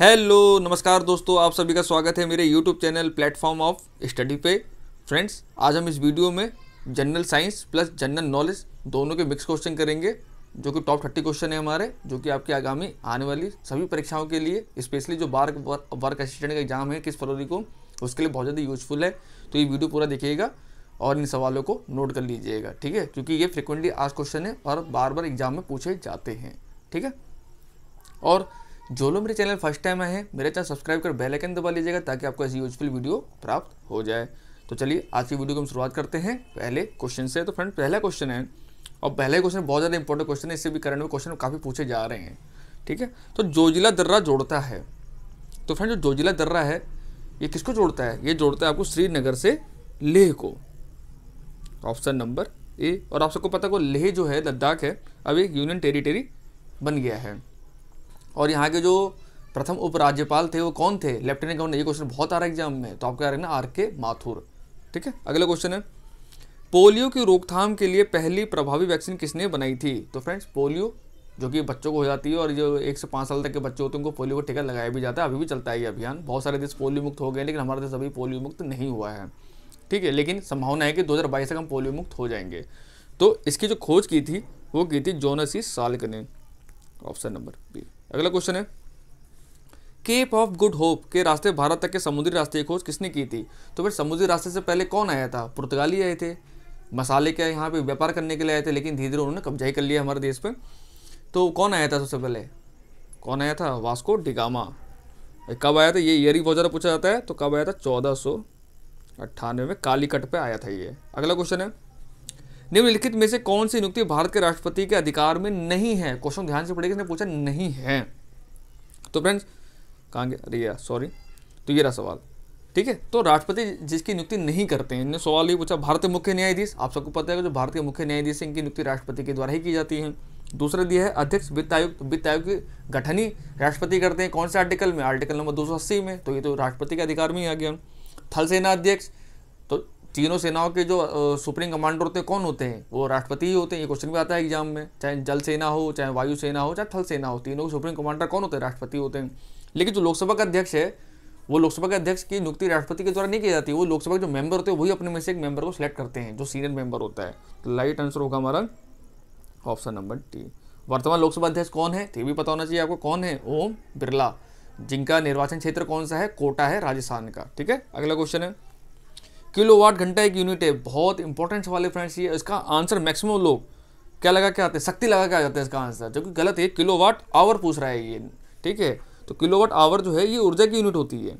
hello नमस्कार दोस्तों आप सभी का स्वागत है मेरे YouTube channel platform of study पे फ्रेंड्स आज हम इस वीडियो में general science plus general knowledge दोनों के मिक्स क्वेश्चन करेंगे जो कि टॉप थर्टी क्वेश्चन है हमारे जो कि आपकी आगामी आने वाली सभी परीक्षाओं के लिए स्पेशली जो बार वर्क असिस्टेंट का एग्जाम है किस फरवरी को उसके लिए बहुत ज़्यादा यूजफुल है तो ये वीडियो पूरा देखिएगा और इन सवालों को नोट कर लीजिएगा ठीक है क्योंकि ये फ्रिक्वेंटली आज क्वेश्चन है और बार बार एग्जाम में पूछे जाते हैं ठीक है और जो लोग मेरे चैनल फर्स्ट टाइम आए हैं मेरे चैनल सब्सक्राइब कर बेल आइकन दबा लीजिएगा ताकि आपको ऐसी यूजफुल वीडियो प्राप्त हो जाए तो चलिए आज की वीडियो को हम शुरुआत करते हैं पहले क्वेश्चन से तो फ्रेंड पहला क्वेश्चन है और पहला क्वेश्चन बहुत ज़्यादा इंपॉर्टेंट क्वेश्चन है इससे भी करंट में क्वेश्चन काफ़ी पूछे जा रहे हैं ठीक है तो जोजिला दर्रा जोड़ता है तो फ्रेंड जो जोजिला दर्रा है ये किसको जोड़ता है ये जोड़ता है आपको श्रीनगर से लेह को ऑप्शन नंबर ए और आप सबको पता को लेह जो है लद्दाख है अब एक यूनियन टेरिटरी बन गया है और यहाँ के जो प्रथम उपराज्यपाल थे वो कौन थे लेफ्टिनेंट गवर्नर ये क्वेश्चन बहुत आ रहा है एग्जाम में तो आपको याद ना आर के माथुर ठीक है अगला क्वेश्चन है पोलियो की रोकथाम के लिए पहली प्रभावी वैक्सीन किसने बनाई थी तो फ्रेंड्स पोलियो जो कि बच्चों को हो जाती है और जो एक से पाँच साल तक के बच्चे होते हैं उनको पोलियो का टीका लगाया भी जाता है अभी भी चलता है ये अभियान बहुत सारे देश पोलियो मुक्त हो गए लेकिन हमारा देश अभी पोलियो मुक्त नहीं हुआ है ठीक है लेकिन संभावना है कि 2022 तक हम पोलियो मुक्त हो जाएंगे तो इसकी जो खोज की थी वो की थी जोनसी सालक ने ऑप्शन नंबर बी अगला क्वेश्चन है केप ऑफ गुड होप के रास्ते भारत तक के समुद्री रास्ते की खोज किसने की थी तो फिर समुद्री रास्ते से पहले कौन आया था पुर्तगाली आए थे मसाले के यहाँ पे व्यापार करने के लिए आए थे लेकिन धीरे धीरे उन्होंने कब्जा ही कर लिया हमारे देश पे तो कौन आया था सबसे पहले कौन आया था वास्को डिगामा कब आया था ये ईयर ही बहुत पूछा जाता है तो कब आया था चौदह सौ अट्ठानवे में कालीकट पर आया था ये अगला क्वेश्चन है निम्नलिखित में से कौन सी नियुक्ति भारत के राष्ट्रपति के अधिकार में नहीं है क्वेश्चन ध्यान से पड़ेगा इसने पूछा नहीं है तो फ्रेंड्स कहा गया सॉरी तो ये रहा सवाल ठीक है तो राष्ट्रपति जिसकी नियुक्ति नहीं करते हैं इन्होंने सवाल ये पूछा भारत के मुख्य न्यायाधीश आप सबको पता है जो भारत के मुख्य न्यायाधीश इनकी नियुक्ति राष्ट्रपति के द्वारा ही की जाती है दूसरा दिया है अध्यक्ष वित्त आयोग वित्त आयोग की गठन ही राष्ट्रपति करते हैं कौन से आर्टिकल में आर्टिकल नंबर दो में तो ये तो राष्ट्रपति के अधिकार में ही आ गया थल सेना अध्यक्ष तीनों सेनाओं के जो सुप्रीम कमांडर होते हैं कौन होते हैं वो राष्ट्रपति ही होते हैं ये क्वेश्चन भी आता है एग्जाम में चाहे जल सेना हो चाहे वायु सेना हो चाहे थल सेना हो तीनों के सुप्रीम कमांडर कौन होते हैं राष्ट्रपति होते हैं लेकिन जो लोकसभा का अध्यक्ष है वो लोकसभा के अध्यक्ष की नियुक्ति राष्ट्रपति के द्वारा नहीं की जाती वो लोकसभा के जो मेंबर होते हैं वही अपने में से एक मेंबर को सिलेक्ट करते हैं जो सीनियर मेंबर होता है तो लाइट आंसर होगा हमारा ऑप्शन नंबर टी वर्तमान लोकसभा अध्यक्ष कौन है ये भी पता होना चाहिए आपको कौन है ओम बिरला जिनका निर्वाचन क्षेत्र कौन सा है कोटा है राजस्थान का ठीक है अगला क्वेश्चन है किलोवाट घंटा एक यूनिट है बहुत इंपॉर्टेंट सवाल है फ्रेंड्स ये इसका आंसर मैक्सिमम लोग क्या लगा के आते हैं शक्ति लगा के आ जाते हैं इसका आंसर जो कि गलत है किलो वाट आवर पूछ रहा है ये ठीक है तो किलो वाट आवर जो है ये ऊर्जा की यूनिट होती है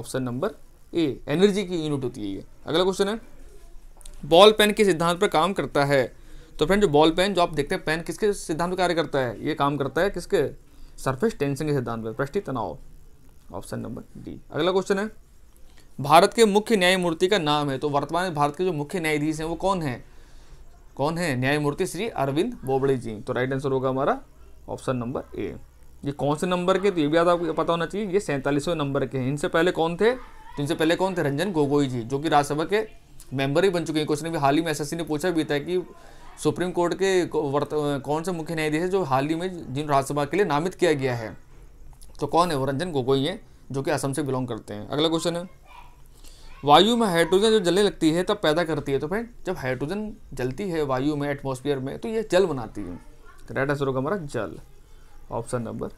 ऑप्शन नंबर ए एनर्जी की यूनिट होती है ये अगला क्वेश्चन है बॉल पेन के सिद्धांत पर काम करता है तो फ्रेंड जो बॉल पेन जो आप देखते हैं पेन किसके सिद्धांत पर कार्य करता है ये काम करता है किसके सरफेस टेंशन के सिद्धांत पर पृष्ठी तनाव ऑप्शन नंबर डी अगला क्वेश्चन है भारत के मुख्य न्यायमूर्ति का नाम है तो वर्तमान भारत के जो मुख्य न्यायाधीश हैं वो कौन है कौन है न्यायमूर्ति श्री अरविंद बोबड़े जी तो राइट आंसर होगा हमारा ऑप्शन नंबर ए ये कौन से नंबर के तो ये भी याद आपको पता होना चाहिए ये सैंतालीसवें नंबर के हैं इनसे पहले कौन थे तो इनसे पहले कौन थे रंजन गोगोई जी जो कि राज्यसभा के मेंबर ही बन चुके हैं क्वेश्चन भी हाल ही में एस ने पूछा भी था कि सुप्रीम कोर्ट के कौन से मुख्य न्यायाधीश है जो हाल ही में जिन राज्यसभा के लिए नामित किया गया है तो कौन है वो रंजन गोगोई है जो कि असम से बिलोंग करते हैं अगला क्वेश्चन है वायु में हाइड्रोजन जब जलने लगती है तब पैदा करती है तो फ्रेंड जब हाइड्रोजन जलती है वायु में एटमोसफियर में तो ये जल बनाती है राइट आंसर होगा हमारा जल ऑप्शन नंबर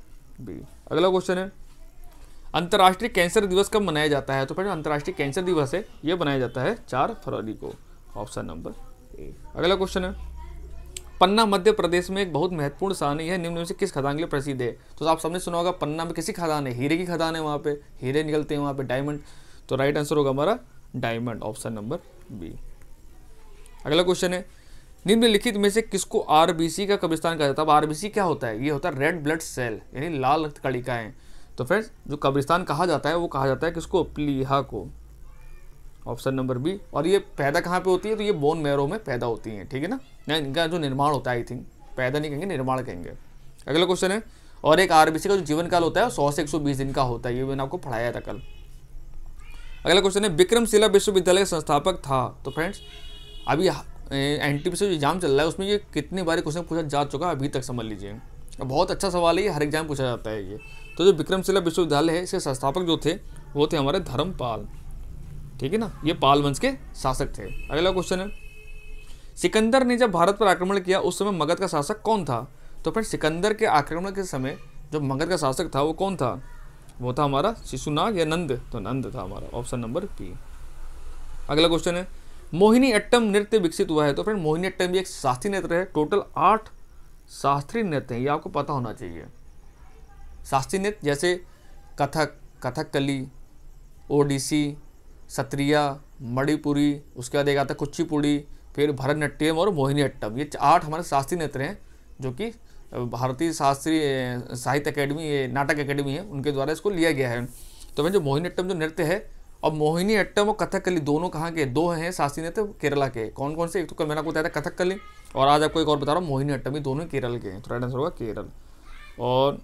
बी अगला क्वेश्चन है अंतर्राष्ट्रीय कैंसर दिवस कब मनाया जाता है तो फ्रेंड अंतर्राष्ट्रीय कैंसर दिवस है ये मनाया जाता है चार फरवरी को ऑप्शन नंबर ए अगला क्वेश्चन है पन्ना मध्य प्रदेश में एक बहुत महत्वपूर्ण सानी है निम्न में से किस खदान के लिए प्रसिद्ध है तो आप सबने सुना होगा पन्ना में किसी खदान है हीरे की खदान है वहाँ पे हीरे निकलते हैं वहाँ पे डायमंड तो राइट आंसर होगा हमारा डायमंड ऑप्शन नंबर बी अगला क्वेश्चन है निम्नलिखित में से किसको आरबीसी का कब्रिस्तान कहा जाता है अब आरबीसी क्या होता है ये होता है रेड ब्लड सेल यानी लाल रक्त कणिकाएं तो फ्रेंड्स जो कब्रिस्तान कहा जाता है वो कहा जाता है किसको प्लीहा को ऑप्शन नंबर बी और ये पैदा कहाँ पे होती है तो ये बोन मैरो में पैदा होती हैं ठीक है ना या इनका जो निर्माण होता है आई थिंक पैदा नहीं कहेंगे निर्माण कहेंगे अगला क्वेश्चन है और एक आरबीसी का जो जीवन काल होता है सौ से एक दिन का होता है ये मैंने आपको पढ़ाया था कल अगला क्वेश्चन है विक्रमशिला विश्वविद्यालय का संस्थापक था तो फ्रेंड्स अभी एन टी जो एग्जाम चल रहा है उसमें ये कितने बार क्वेश्चन पूछा जा चुका है अभी तक समझ लीजिए बहुत अच्छा सवाल है ये हर एग्जाम पूछा जाता है ये तो जो विक्रमशिला विश्वविद्यालय है इसके संस्थापक जो थे वो थे हमारे धर्मपाल ठीक है ना ये पाल वंश के शासक थे अगला क्वेश्चन है सिकंदर ने जब भारत पर आक्रमण किया उस समय मगध का शासक कौन था तो फिर सिकंदर के आक्रमण के समय जो मगध का शासक था वो कौन था वो था हमारा शिशुनाग या नंद तो नंद था हमारा ऑप्शन नंबर पी अगला क्वेश्चन है मोहिनी अट्टम नृत्य विकसित हुआ है तो फ्रेंड मोहिनी अट्टम भी एक शास्त्रीय नृत्य है टोटल आठ शास्त्रीय नृत्य हैं ये आपको पता होना चाहिए शास्त्रीय नृत्य जैसे कथक कथकली ओडिसी सत्रिया मणिपुरी उसके बाद एक आता है कुचिपुड़ी फिर भरतनाट्यम और मोहिनी अट्टम ये आठ हमारे शास्त्रीय नृत्य हैं जो कि भारतीय शास्त्रीय साहित्य अकेडमी नाटक अकेडमी है उनके द्वारा इसको लिया गया है तो मैं जो मोहिनी अट्टम जो नृत्य है और मोहिनी अट्टम और कथकली दोनों कहाँ के दो हैं शास्त्रीय नृत्य केरला के कौन कौन से एक तो कल मैंने आपको बताया था कथकली और आज आपको एक और बता रहा हूँ मोहिनी अट्टम ये दोनों केरल के हैं तो राइट आंसर होगा केरल और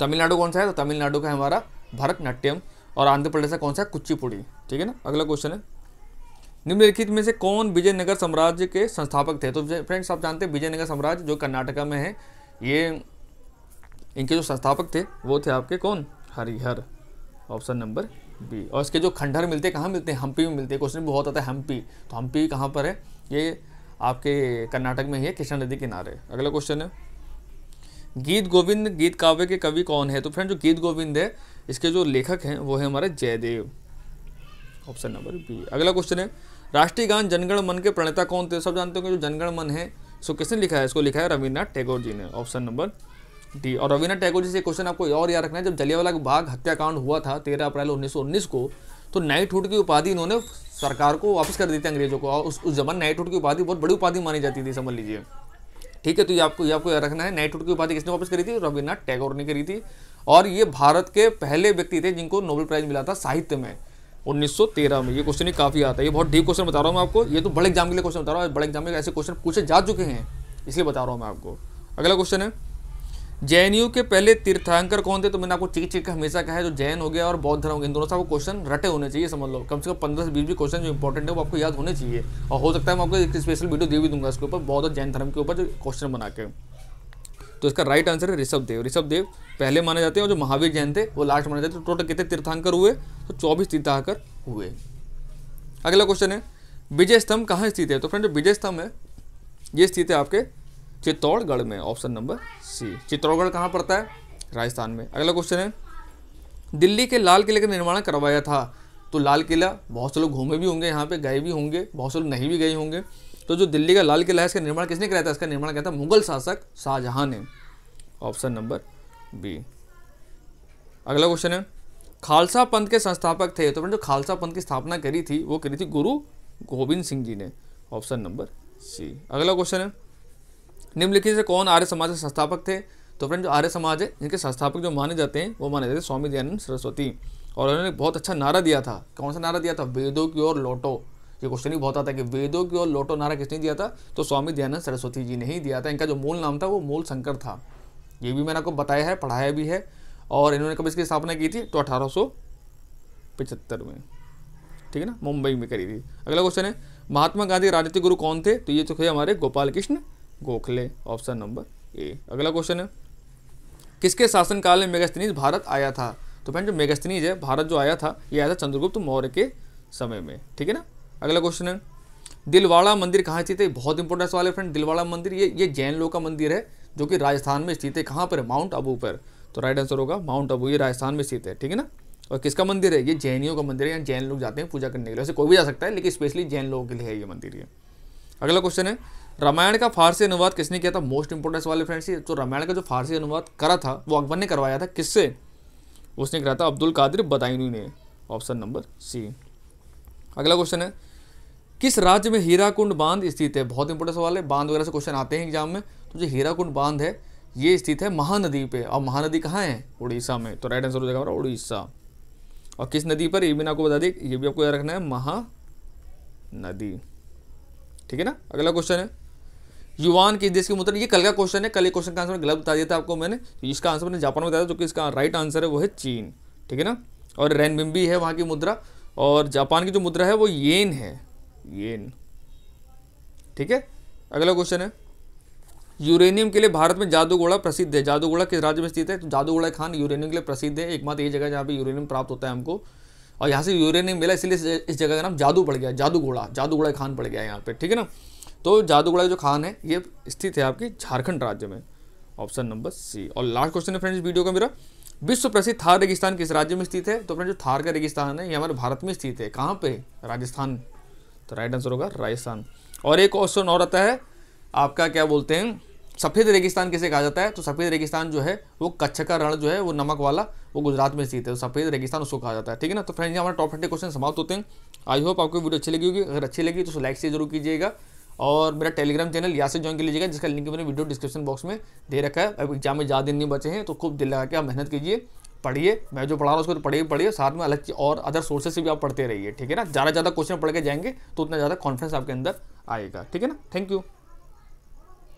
तमिलनाडु कौन सा है तो तमिलनाडु का हमारा भरतनाट्यम और आंध्र प्रदेश का कौन सा है कुचिपुड़ी ठीक है ना अगला क्वेश्चन है निम्नलिखित में से कौन विजयनगर साम्राज्य के संस्थापक थे तो फ्रेंड्स आप जानते हैं विजयनगर साम्राज्य जो कर्नाटका में है ये इनके जो संस्थापक थे वो थे आपके कौन हरिहर ऑप्शन नंबर बी और इसके जो खंडहर मिलते हैं कहाँ मिलते हैं हम्पी में मिलते हैं क्वेश्चन बहुत आता है हम्पी तो हम्पी कहाँ पर है ये आपके कर्नाटक में ही है कृष्णा नदी किनारे अगला क्वेश्चन है गीत गोविंद गीत काव्य के कवि कौन है तो फ्रेंड जो गीत गोविंद है इसके जो लेखक हैं वो है हमारे जयदेव ऑप्शन नंबर बी अगला क्वेश्चन है राष्ट्रीय गान जनगण मन के प्रणेता कौन थे सब जानते हो जो जनगण मन है सो किसने लिखा है इसको लिखा है रविन्द्रनाथ टैगोर जी ने ऑप्शन नंबर डी और रविन्द्रनाथ टैगोर जी से क्वेश्चन आपको और याद रखना है जब जलियावाला बाग हत्याकांड हुआ था तेरह अप्रैल उन्नीस को तो नाइटहुड की उपाधि इन्होंने सरकार को वापस कर दी थी अंग्रेजों को और उस उस जमाने नाइटहुड की उपाधि बहुत बड़ी उपाधि मानी जाती थी समझ लीजिए ठीक है तो ये आपको ये आपको याद रखना है नाइटहुड की उपाधि किसने वापस करी थी रविन्द्रनाथ टैगोर ने करी थी और ये भारत के पहले व्यक्ति थे जिनको नोबेल प्राइज मिला था साहित्य में 1913 में ये क्वेश्चन ही काफ़ी आता है ये बहुत डीप क्वेश्चन बता रहा हूँ मैं आपको ये तो बड़े एग्जाम के लिए क्वेश्चन बता रहा हूँ बड़े एग्जाम में ऐसे क्वेश्चन पूछे जा चुके हैं इसलिए बता रहा हूँ मैं आपको अगला क्वेश्चन है जे के पहले तीर्थांकर कौन थे तो मैंने आपको चीख का हमेशा कहा है जो जैन हो गया और बौद्ध धर्म हो गया इन दोनों से आपको क्वेश्चन रटे होने चाहिए समझ लो कम से कम पंद्रह से बीस भी क्वेश्चन जो इंपॉर्टेंट है वो आपको याद होने चाहिए और हो सकता है मैं आपको एक स्पेशल वीडियो दे भी दूंगा इसके ऊपर बौद्ध और जैन धर्म के ऊपर जो क्वेश्चन बना के तो इसका राइट आंसर है ऋषभ देव ऋषभ देव पहले माने जाते हैं और जो महावीर जैन थे वो लास्ट माने जाते हैं तो टोटल कितने तीर्थांकर हुए तो चौबीस तीर्थांकर हुए अगला क्वेश्चन है विजय स्तंभ कहाँ स्थित है तो फ्रेंड जो विजय स्तंभ है ये स्थित है आपके चित्तौड़गढ़ में ऑप्शन नंबर सी चित्तौड़गढ़ कहाँ पड़ता है राजस्थान में अगला क्वेश्चन है दिल्ली के लाल किले का निर्माण करवाया था तो लाल किला बहुत से लोग घूमे भी होंगे यहाँ पे गए भी होंगे बहुत से लोग नहीं भी गए होंगे तो जो दिल्ली का लाल किला है इसका निर्माण किसने कराया था इसका निर्माण किया था मुगल शासक शाहजहां ने ऑप्शन नंबर बी अगला क्वेश्चन है खालसा पंथ के संस्थापक थे तो जो खालसा पंथ की स्थापना करी थी वो करी थी गुरु गोविंद सिंह जी ने ऑप्शन नंबर सी अगला क्वेश्चन है निम्नलिखित से कौन आर्य समाज के संस्थापक थे तो फ्रेंड जो आर्य समाज है जिनके संस्थापक जो माने जाते हैं वो माने जाते हैं स्वामी दयानंद सरस्वती और उन्होंने बहुत अच्छा नारा दिया था कौन सा नारा दिया था वेदों की ओर लौटो ये क्वेश्चन ही बहुत आता है कि वेदों की ओर लोटो नारा किसने दिया था तो स्वामी दयानंद सरस्वती जी ने ही दिया था इनका जो मूल नाम था वो मूल शंकर था ये भी मैंने आपको बताया है पढ़ाया भी है और इन्होंने कब इसकी स्थापना की थी तो अठारह में ठीक है ना मुंबई में करी थी अगला क्वेश्चन है महात्मा गांधी राजनीतिक गुरु कौन थे तो ये तो थे हमारे Gopal Krishna Gokhale option number A अगला क्वेश्चन है किसके शासनकाल में मेगास्तनीज भारत आया था तो फ्रेंड जो मेगास्तनीज है भारत जो आया था ये आया था चंद्रगुप्त मौर्य के समय में ठीक है ना अगला क्वेश्चन है दिलवाड़ा मंदिर कहाँ स्थित है बहुत इंपॉर्टेंट सवाल है फ्रेंड दिलवाड़ा मंदिर ये ये जैन लोग का मंदिर है जो कि राजस्थान में स्थित है कहाँ पर माउंट आबू पर तो राइट आंसर होगा माउंट आबू ये राजस्थान में स्थित है ठीक है ना और किसका मंदिर है ये जैनियों का मंदिर है यहाँ जैन लोग जाते हैं पूजा करने के लिए वैसे कोई भी जा सकता है लेकिन स्पेशली जैन लोगों के लिए है ये मंदिर ये अगला क्वेश्चन है रामायण का फारसी अनुवाद किसने किया था मोस्ट इंपॉर्टेंट सवाल है फ्रेंड्स ये तो रामायण का जो फारसी अनुवाद करा था वो अकबर ने करवाया था किससे उसने करा था अब्दुल कादिर बदायनी ने ऑप्शन नंबर सी अगला क्वेश्चन है किस राज्य में हीराकुंड बांध स्थित है बहुत इंपॉर्टेंट सवाल है बांध वगैरह से क्वेश्चन आते हैं एग्जाम में तो जो हीराकुंड बांध है ये स्थित है महानदी पे और महानदी कहाँ है उड़ीसा में तो राइट आंसर हो जाएगा उड़ीसा और किस नदी पर ये भी आपको बता दें ये भी आपको याद रखना है महानदी ठीक है ना अगला क्वेश्चन है युवान किस देश के मुद्रा ये कल का क्वेश्चन है कल एक क्वेश्चन का आंसर गलत बता दिया था आपको मैंने तो इसका आंसर मैंने जापान में बताया था जो कि इसका राइट आंसर है वो है चीन ठीक है ना और रैनबिम्बी है वहाँ की मुद्रा और जापान की जो मुद्रा है वो येन है येन ठीक है अगला क्वेश्चन है यूरेनियम के लिए भारत में जादूगोड़ा प्रसिद्ध है जादूगोड़ा किस राज्य में स्थित है तो जादूगोड़ा खान यूरेनियम के लिए प्रसिद्ध है एकमात्र ये जगह जहाँ पे यूरेनियम प्राप्त होता है हमको और यहाँ से यूरेनियम मिला इसलिए इस जगह का नाम जादू पड़ गया जादूगोड़ा जादूगोड़ा खान पड़ गया यहाँ पे ठीक है ना तो जादूगोड़ा जो खान है ये स्थित है आपके झारखंड राज्य में ऑप्शन नंबर सी और लास्ट क्वेश्चन है फ्रेंड्स वीडियो का मेरा विश्व प्रसिद्ध थार रेगिस्तान किस राज्य में स्थित है तो फ्रेंड जो थार का रेगिस्तान है ये हमारे भारत में स्थित है कहाँ पे राजस्थान तो राइट आंसर होगा राजस्थान और एक क्वेश्चन और आता है आपका क्या बोलते हैं सफ़ेद रेगिस्तान किसे कहा जाता है तो सफ़ेद रेगिस्तान जो है वो कच्छ का रण जो है वो नमक वाला वो गुजरात में स्थित है तो सफ़ेद रेगिस्तान उसको कहा जाता है ठीक है ना तो फ्रेंड्स हमारे टॉप थर्टी क्वेश्चन समाप्त होते हैं आई होप आपको वीडियो अच्छी लगी होगी अगर अच्छी लगी तो लाइक से जरूर कीजिएगा और मेरा टेलीग्राम चैनल यहाँ से ज्वाइन कर लीजिएगा जिसका लिंक मैंने वीडियो डिस्क्रिप्शन बॉक्स में दे रखा है अब एग्जाम में ज़्यादा दिन नहीं बचे हैं तो खूब दिल लगा के आप मेहनत कीजिए पढ़िए मैं जो पढ़ा रहा हूँ उसको तो पढ़िए पढ़िए साथ में अलग और अदर सोर्सेज से भी आप पढ़ते रहिए ठीक है ना ज़्यादा ज़्यादा क्वेश्चन पढ़ के जाएंगे तो उतना ज़्यादा कॉन्फिडेंस आपके अंदर आएगा ठीक है ना थैंक यू